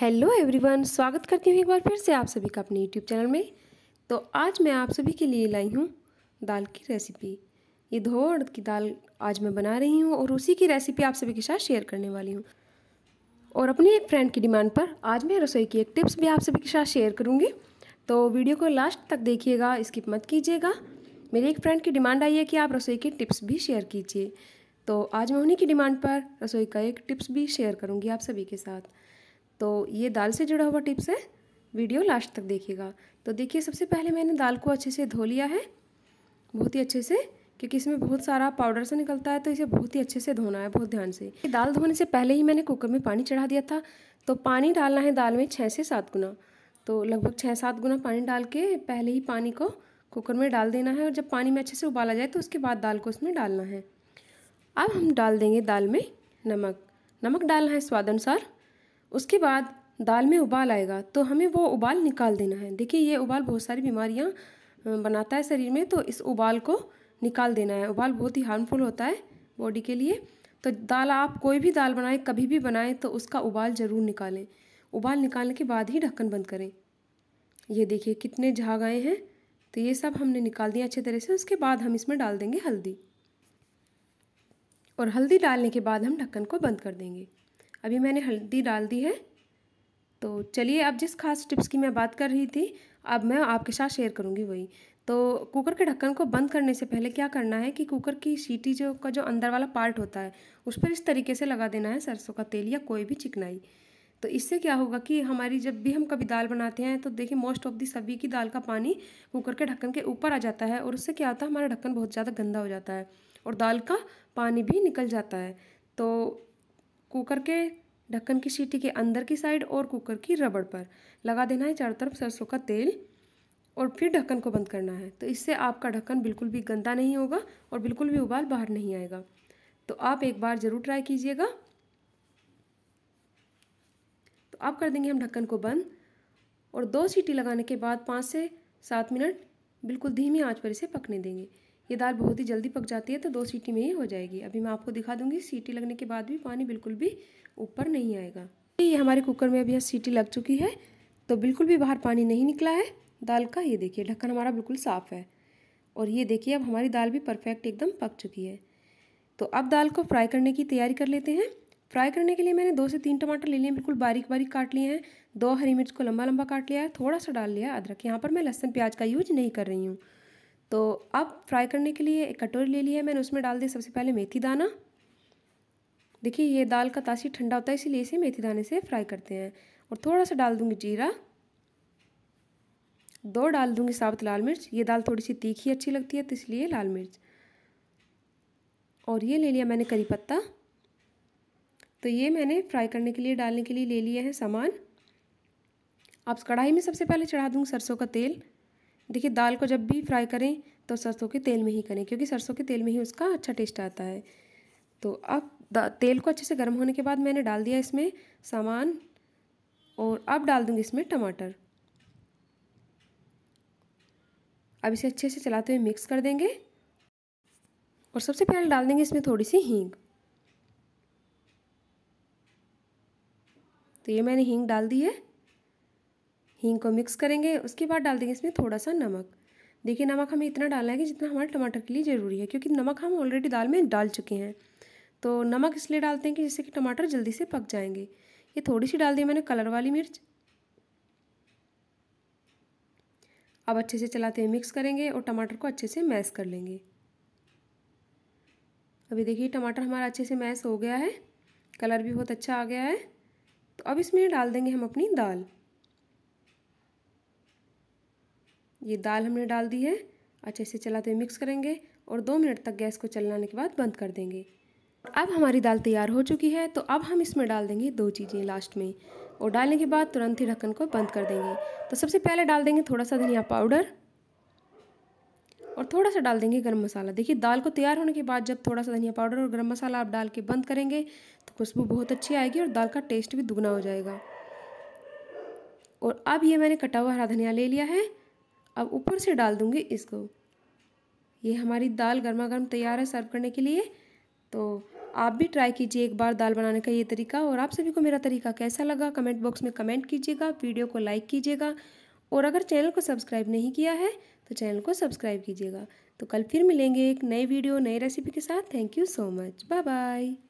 hello everyone स्वागत करती हूँ एक बार फिर से आप सभी का अपने यूट्यूब चैनल में तो आज मैं आप सभी के लिए लाई हूँ दाल की रेसिपी ये धोड़ की दाल आज मैं बना रही हूँ और उसी की रेसिपी आप सभी के साथ शेयर करने वाली हूँ और अपनी एक फ्रेंड की डिमांड पर आज मैं रसोई की एक टिप्स भी आप सभी के साथ शेयर करूँगी तो वीडियो को लास्ट तक देखिएगा स्किप मत कीजिएगा मेरी एक फ्रेंड की डिमांड आई है कि आप रसोई की टिप्स भी शेयर कीजिए तो आज मैं उन्हीं की डिमांड पर रसोई का एक टिप्स भी शेयर करूँगी आप सभी के साथ तो ये दाल से जुड़ा हुआ टिप्स है वीडियो लास्ट तक देखिएगा तो देखिए सबसे पहले मैंने दाल को अच्छे से धो लिया है बहुत ही अच्छे से क्योंकि इसमें बहुत सारा पाउडर सा निकलता है तो इसे बहुत ही अच्छे से धोना है बहुत ध्यान से दाल धोने से पहले ही मैंने कुकर में पानी चढ़ा दिया था तो पानी डालना है दाल में छः से सात गुना तो लगभग छः सात गुना पानी डाल के पहले ही पानी को कुकर में डाल देना है और जब पानी में अच्छे से उबाला जाए तो उसके बाद दाल को उसमें डालना है अब हम डाल देंगे दाल में नमक नमक डालना है स्वाद अनुसार उसके बाद दाल में उबाल आएगा तो हमें वो उबाल निकाल देना है देखिए ये उबाल बहुत सारी बीमारियाँ बनाता है शरीर में तो इस उबाल को निकाल देना है उबाल बहुत ही हार्मफुल होता है बॉडी के लिए तो दाल आप कोई भी दाल बनाएं कभी भी बनाएं तो उसका उबाल ज़रूर निकालें उबाल निकालने के बाद ही ढक्कन बंद करें ये देखिए कितने झाग आए हैं तो ये सब हमने निकाल दिया अच्छे तरह से उसके बाद हम इसमें डाल देंगे हल्दी और हल्दी डालने के बाद हम ढक्कन को बंद कर देंगे अभी मैंने हल्दी डाल दी है तो चलिए अब जिस खास टिप्स की मैं बात कर रही थी अब मैं आपके साथ शेयर करूँगी वही तो कुकर के ढक्कन को बंद करने से पहले क्या करना है कि कुकर की सीटी जो का जो अंदर वाला पार्ट होता है उस पर इस तरीके से लगा देना है सरसों का तेल या कोई भी चिकनाई तो इससे क्या होगा कि हमारी जब भी हम कभी दाल बनाते हैं तो देखिए मोस्ट ऑफ दी सभी की दाल का पानी कुकर के ढक्कन के ऊपर आ जाता है और उससे क्या होता है हमारा ढक्कन बहुत ज़्यादा गंदा हो जाता है और दाल का पानी भी निकल जाता है तो कुकर के ढक्कन की सीटी के अंदर की साइड और कुकर की रबड़ पर लगा देना है चारों तरफ सरसों का तेल और फिर ढक्कन को बंद करना है तो इससे आपका ढक्कन बिल्कुल भी गंदा नहीं होगा और बिल्कुल भी उबाल बाहर नहीं आएगा तो आप एक बार ज़रूर ट्राई कीजिएगा तो आप कर देंगे हम ढक्कन को बंद और दो सीटी लगाने के बाद पाँच से सात मिनट बिल्कुल धीमी आँच पर इसे पकने देंगे ये दाल बहुत ही जल्दी पक जाती है तो दो सीटी में ही हो जाएगी अभी मैं आपको दिखा दूंगी सीटी लगने के बाद भी पानी बिल्कुल भी ऊपर नहीं आएगा ये हमारे कुकर में अभी यहाँ सीटी लग चुकी है तो बिल्कुल भी बाहर पानी नहीं निकला है दाल का ये देखिए ढक्कन हमारा बिल्कुल साफ़ है और ये देखिए अब हमारी दाल भी परफेक्ट एकदम पक चुकी है तो अब दाल को फ्राई करने की तैयारी कर लेते हैं फ्राई करने के लिए मैंने दो से तीन टमाटर ले लिए बिल्कुल बारीक बारीक काट लिए हैं दो हरी मिर्च को लंबा लंबा काट लिया है थोड़ा सा डाल लिया अदरक यहाँ पर मैं लहसुन प्याज का यूज नहीं कर रही हूँ तो अब फ्राई करने के लिए एक कटोरी ले ली है मैंने उसमें डाल दी सबसे पहले मेथी दाना देखिए ये दाल का तासी ठंडा होता है इसीलिए इसे मेथी दाने से फ्राई करते हैं और थोड़ा सा डाल दूँगी जीरा दो डाल दूँगी साबुत लाल मिर्च ये दाल थोड़ी सी तीखी अच्छी लगती है तो इसलिए लाल मिर्च और ये ले लिया मैंने करी पत्ता तो ये मैंने फ्राई करने के लिए डालने के लिए ले लिए हैं सामान आप कढ़ाई में सबसे पहले चढ़ा दूँगी सरसों का तेल देखिए दाल को जब भी फ्राई करें तो सरसों के तेल में ही करें क्योंकि सरसों के तेल में ही उसका अच्छा टेस्ट आता है तो अब तेल को अच्छे से गर्म होने के बाद मैंने डाल दिया इसमें सामान और अब डाल दूंगी इसमें टमाटर अब इसे अच्छे से चलाते हुए मिक्स कर देंगे और सबसे पहले डाल देंगे इसमें थोड़ी सी हींग तो ये मैंने हींग डाल दी है हींग को मिक्स करेंगे उसके बाद डाल देंगे इसमें थोड़ा सा नमक देखिए नमक हमें इतना डालना है कि जितना हमारे टमाटर के लिए ज़रूरी है क्योंकि नमक हम ऑलरेडी दाल में डाल चुके हैं तो नमक इसलिए डालते हैं कि जिससे कि टमाटर जल्दी से पक जाएंगे ये थोड़ी सी डाल दी मैंने कलर वाली मिर्च अब अच्छे से चलाते हुए मिक्स करेंगे और टमाटर को अच्छे से मैश कर लेंगे अभी देखिए टमाटर हमारा अच्छे से मैश हो गया है कलर भी बहुत अच्छा आ गया है तो अब इसमें डाल देंगे हम अपनी दाल ये दाल हमने डाल दी है अच्छे से चलाते हुए मिक्स करेंगे और दो मिनट तक गैस को चलाने के बाद बंद कर देंगे अब हमारी दाल तैयार हो चुकी है तो अब हम इसमें डाल देंगे दो चीज़ें लास्ट में और डालने के बाद तुरंत ही ढक्कन को बंद कर देंगे तो सबसे पहले डाल देंगे थोड़ा सा धनिया पाउडर और थोड़ा सा डाल देंगे गरम मसाला देखिए दाल को तैयार होने के बाद जब थोड़ा सा धनिया पाउडर और गरम मसाला आप डाल के बंद करेंगे तो खुशबू बहुत अच्छी आएगी और दाल का टेस्ट भी दुगना हो जाएगा और अब ये मैंने कटा हुआ हरा धनिया ले लिया है अब ऊपर से डाल दूँगी इसको ये हमारी दाल गर्मा गर्म तैयार है सर्व करने के लिए तो आप भी ट्राई कीजिए एक बार दाल बनाने का ये तरीका और आप सभी को मेरा तरीका कैसा लगा कमेंट बॉक्स में कमेंट कीजिएगा वीडियो को लाइक कीजिएगा और अगर चैनल को सब्सक्राइब नहीं किया है तो चैनल को सब्सक्राइब कीजिएगा तो कल फिर मिलेंगे एक नए वीडियो नई रेसिपी के साथ thank you so much bye bye